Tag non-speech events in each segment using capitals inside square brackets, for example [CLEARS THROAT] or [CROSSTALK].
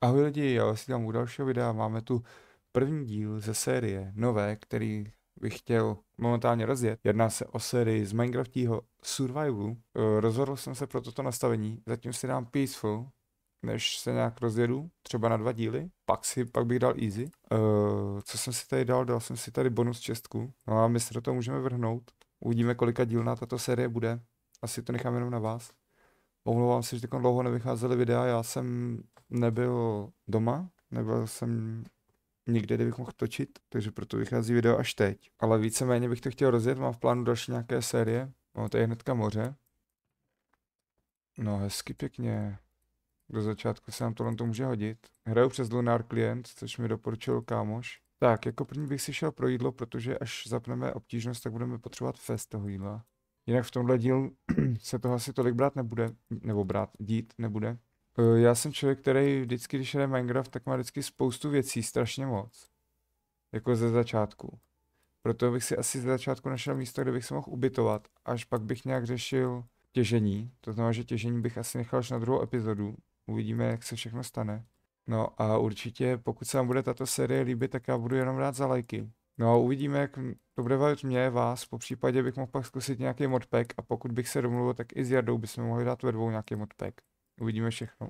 Ahoj lidi, já vás vítám u dalšího videa. Máme tu první díl ze série nové, který bych chtěl momentálně rozjet. Jedná se o sérii z Minecraftího Survivalu. E, rozhodl jsem se pro toto nastavení, zatím si dám Peaceful, než se nějak rozjedu, třeba na dva díly, pak, si, pak bych dal easy. Uh, co jsem si tady dal? Dal jsem si tady bonus čestku, no a my se do toho můžeme vrhnout. Uvidíme, kolika dílná tato série bude. Asi to nechám jenom na vás. Omlouvám se, že tak dlouho nevycházely videa, já jsem nebyl doma, nebyl jsem nikde, kde bych mohl točit, takže proto vychází video až teď. Ale víceméně bych to chtěl rozjet, mám v plánu další nějaké série. No, to je hnedka moře. No, hezky pěkně. Do začátku se nám tohle to může hodit. Hraju přes Lunar Client, což mi doporučil kámoš. Tak, jako první bych si šel pro jídlo, protože až zapneme obtížnost, tak budeme potřebovat fest toho jídla. Jinak v tomhle dílu [CLEARS THROAT] se toho asi tolik brát nebude, nebo brát, dít nebude. Eh, já jsem člověk, který vždycky, když jde Minecraft, tak má vždycky spoustu věcí, strašně moc. Jako ze začátku. Proto bych si asi ze začátku našel místo, kde bych se mohl ubytovat, až pak bych nějak řešil těžení. To znamená, že těžení bych asi nechal až na druhou epizodu. Uvidíme, jak se všechno stane. No a určitě, pokud se vám bude tato série líbit, tak já budu jenom rád za lajky. No a uvidíme, jak to bude bavit mě, vás, po případě bych mohl pak zkusit nějaký modpack a pokud bych se domluvil, tak i s Jardou bychom mohli dát ve dvou nějaký modpack. Uvidíme všechno.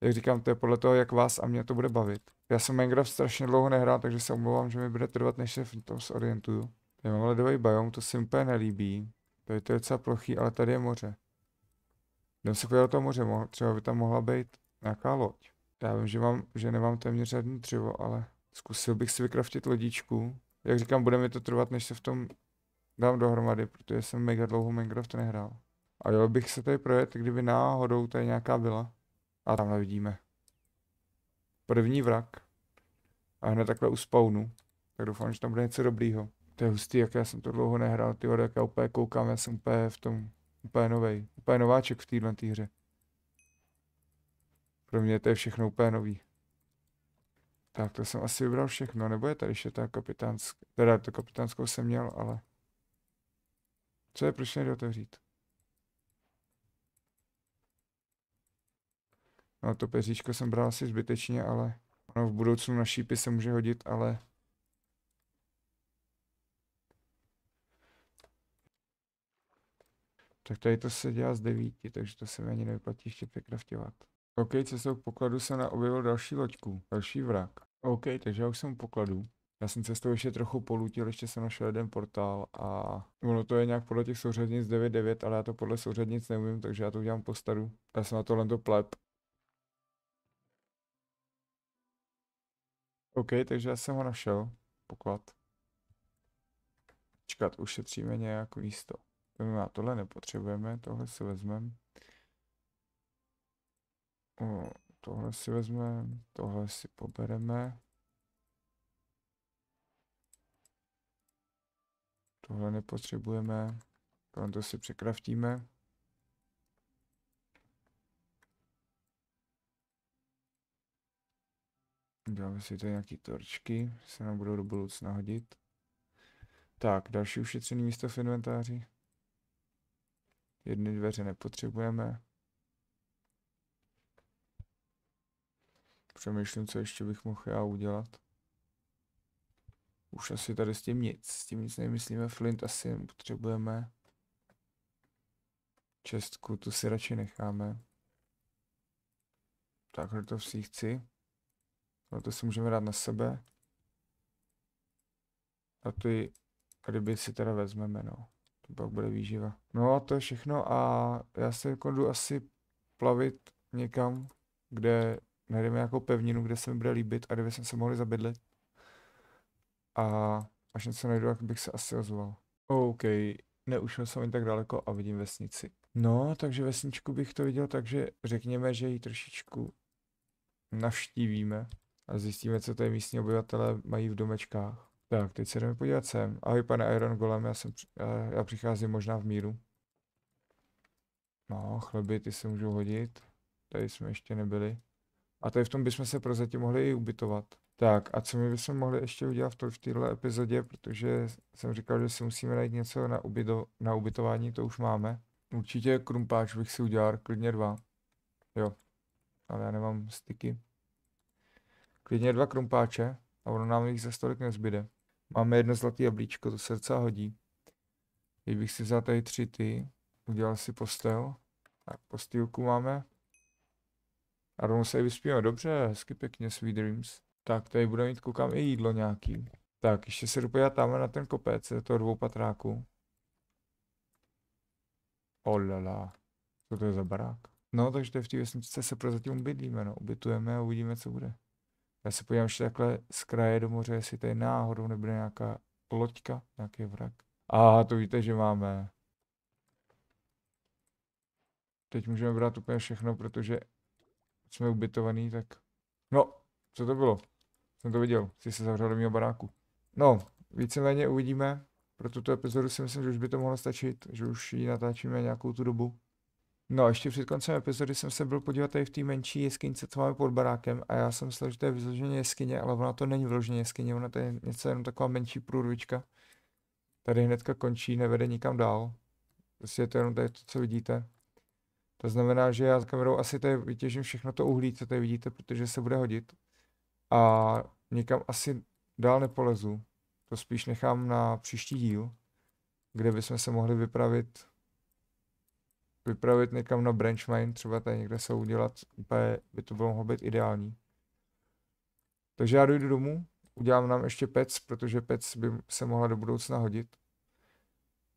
Jak říkám, to je podle toho, jak vás a mě to bude bavit. Já jsem Minecraft strašně dlouho nehrál, takže se omlouvám, že mi bude trvat, než se v tom zorientuju. Tady mám ledový biom, to si úplně nelíbí. Tady to je docela plochý, ale tady je moře. Jdem se podívat do toho moře, třeba by tam mohla být nějaká loď. Já vím, že, mám, že nemám téměř žádný dřevo, ale zkusil bych si vykraftit lodičku. Jak říkám, bude mi to trvat, než se v tom dám dohromady, protože jsem mega dlouho Minecraft nehrál. A jo, bych se tady projet, kdyby náhodou tady nějaká byla. A tam vidíme. První vrak. A hned takhle u spawnu. Tak doufám, že tam bude něco dobrýho. To je hustý, jak já jsem to dlouho nehrál, ty jak já úplně koukám, já jsem úplně v tom, úplně novej, úplně nováček v téhle tý hře. Pro mě to je všechno úplně nový. Tak to jsem asi vybral všechno, nebo je tady ještě ta kapitánská, teda to kapitánskou jsem měl, ale... Co je, proč nejde otevřít? No, to peříško jsem bral asi zbytečně, ale ono v budoucnu na šípy se může hodit, ale... Tak tady to se dělá z devíti, takže to se mi ani nevyplatí ještě překraftovat. OK, cestou k pokladu se objevil další loďku, další vrak. OK, takže já už jsem u pokladu. Já jsem cestou ještě trochu polutil, ještě jsem našel jeden portál a ono to je nějak podle těch souřadnic 9.9, ale já to podle souřadnic neumím, takže já to udělám po staru. Já jsem na tohle to pleb OK, takže já jsem ho našel. Poklad. Čekat, ušetříme nějak místo. To má, tohle nepotřebujeme, tohle si vezmeme. tohle si vezmeme, tohle si pobereme. Tohle nepotřebujeme, tohle to si překraftíme. Uděláme si tady nějaký torčky, se nám budou do budoucna hodit. Tak, další ušetřené místo v inventáři. Jedny dveře nepotřebujeme. Přemýšlím, co ještě bych mohl já udělat. Už asi tady s tím nic, s tím nic nemyslíme, Flint asi nepotřebujeme. Čestku tu si radši necháme. Takhle to si chci. Ale no, to si můžeme dát na sebe. A ty ryby si teda vezmeme, no. To pak bude výživa. No a to je všechno a já se jako jdu asi plavit někam, kde najdeme nějakou pevninu, kde se mi bude líbit a kde bychom se mohli zabydlet. A až něco najdu, tak bych se asi ozval. OK, neušel jsem ani tak daleko a vidím vesnici. No, takže vesničku bych to viděl, takže řekněme, že ji trošičku navštívíme a zjistíme, co tady místní obyvatele mají v domečkách. Tak, teď se jdeme podívat sem. Ahoj pane Iron Golem, já, jsem, eh, já přicházím možná v míru. No, chleby, ty se můžou hodit. Tady jsme ještě nebyli. A tady v tom bychom se prozatím mohli i ubytovat. Tak a co my bychom mohli ještě udělat v, to, v této epizodě, protože jsem říkal, že si musíme najít něco na, ubydo, na ubytování, to už máme. Určitě krumpáč bych si udělal, klidně dva. Jo, ale já nemám styky. Klidně dva krumpáče a ono nám jich za stolik nezbyde. Máme jedno zlatý jablíčko, to srdce hodí. Kdybych si vzal tady tři ty, udělal si postel. Tak postýlku máme. A rovnou se i vyspíme dobře, hezky pěkně, Sweet Dreams. Tak tady budeme mít, koukám, i jídlo nějaký. Tak, ještě se jdu podívat tamhle na ten kopec, do toho dvou patráku. Olala, co to je za barák? No, takže to je v té vesničce se prozatím bydlíme, no, ubytujeme a uvidíme, co bude. Já se podívám ještě takhle z kraje do moře, jestli tady náhodou nebude nějaká loďka, nějaký vrak. A to víte, že máme. Teď můžeme brát úplně všechno, protože jsme ubytovaný, tak... No, co to bylo? Jsem to viděl, jsi se zavřel do mého baráku. No, víceméně uvidíme. Pro tuto epizodu si myslím, že už by to mohlo stačit, že už ji natáčíme nějakou tu dobu. No, ještě před koncem epizody jsem se byl podívat tady v té menší jeskynice, co máme pod barákem a já jsem myslel, že to je vyloženě jeskyně, ale ona to není vyloženě jeskyně, ona to je něco jenom taková menší průrvička. Tady hnedka končí, nevede nikam dál. Prostě je to jenom tady to, co vidíte. To znamená, že já s kamerou asi tady vytěžím všechno to uhlí, co tady vidíte, protože se bude hodit. A nikam asi dál nepolezu. To spíš nechám na příští díl, kde bychom se mohli vypravit vypravit někam na branch mine, třeba tady někde se udělat, úplně by to bylo mohlo být ideální. Takže já dojdu domů, udělám nám ještě pec, protože pec by se mohla do budoucna hodit.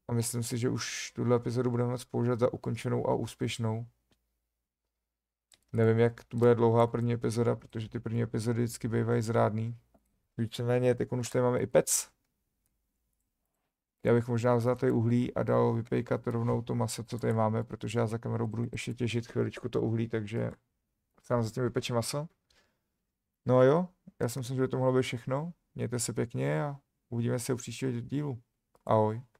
A myslím si, že už tuhle epizodu budeme moc používat za ukončenou a úspěšnou. Nevím, jak to bude dlouhá první epizoda, protože ty první epizody vždycky bývají zrádný. Víceméně, teď už tady máme i pec, já bych možná vzal ty uhlí a dal vypejkat rovnou to maso, co tady máme, protože já za kamerou budu ještě těžit chviličku to uhlí, takže se nám zatím vypeče maso. No a jo, já si myslím, že by to mohlo být všechno. Mějte se pěkně a uvidíme se u příštího dílu. Ahoj.